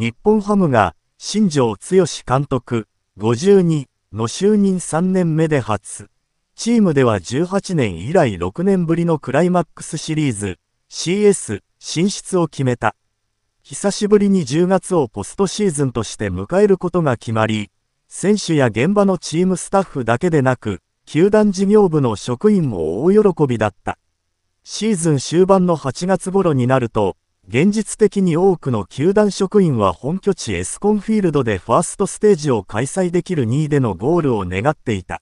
日本ハムが新庄剛志監督52の就任3年目で初。チームでは18年以来6年ぶりのクライマックスシリーズ CS 進出を決めた。久しぶりに10月をポストシーズンとして迎えることが決まり、選手や現場のチームスタッフだけでなく、球団事業部の職員も大喜びだった。シーズン終盤の8月頃になると、現実的に多くの球団職員は本拠地エスコンフィールドでファーストステージを開催できる2位でのゴールを願っていた。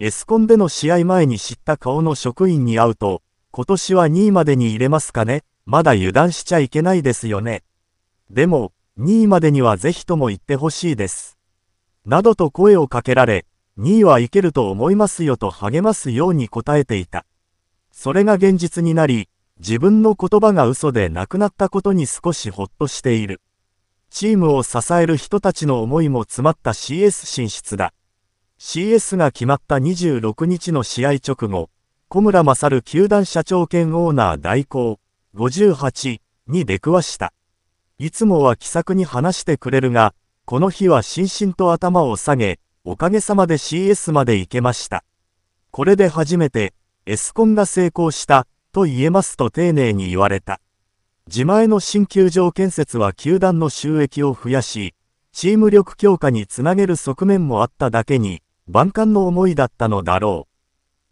エスコンでの試合前に知った顔の職員に会うと、今年は2位までに入れますかねまだ油断しちゃいけないですよね。でも、2位までにはぜひとも行ってほしいです。などと声をかけられ、2位はいけると思いますよと励ますように答えていた。それが現実になり、自分の言葉が嘘でなくなったことに少しほっとしている。チームを支える人たちの思いも詰まった CS 進出だ。CS が決まった26日の試合直後、小村勝球団社長兼オーナー代行、58に出くわした。いつもは気さくに話してくれるが、この日はしんしんと頭を下げ、おかげさまで CS まで行けました。これで初めて、エスコンが成功したと言えますと丁寧に言われた。自前の新球場建設は球団の収益を増やし、チーム力強化につなげる側面もあっただけに、万感の思いだったのだろ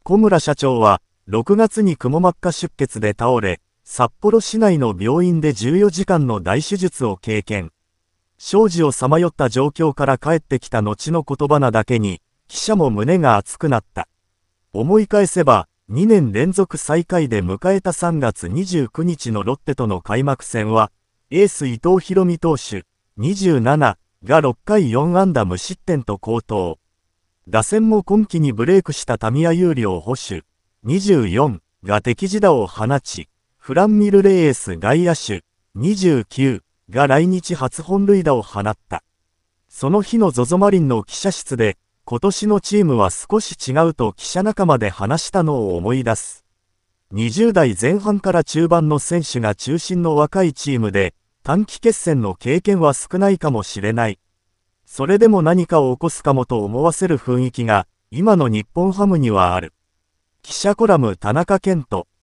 う。小村社長は、6月に蜘蛛膜下出血で倒れ、札幌市内の病院で14時間の大手術を経験。生死をさまよった状況から帰ってきた後の言葉なだけに、記者も胸が熱くなった。思い返せば、2年連続最下位で迎えた3月29日のロッテとの開幕戦は、エース伊藤博美投手、27が6回4安打無失点と好投。打線も今季にブレイクしたタミヤ有料保守、24が敵地打を放ち、フランミルレース外野手、29が来日初本塁打を放った。その日の ZOZO マリンの記者室で、今年のチームは少し違うと記者仲間で話したのを思い出す。20代前半から中盤の選手が中心の若いチームで、短期決戦の経験は少ないかもしれない。それでも何かを起こすかもと思わせる雰囲気が、今の日本ハムにはある。記者コラム田中健人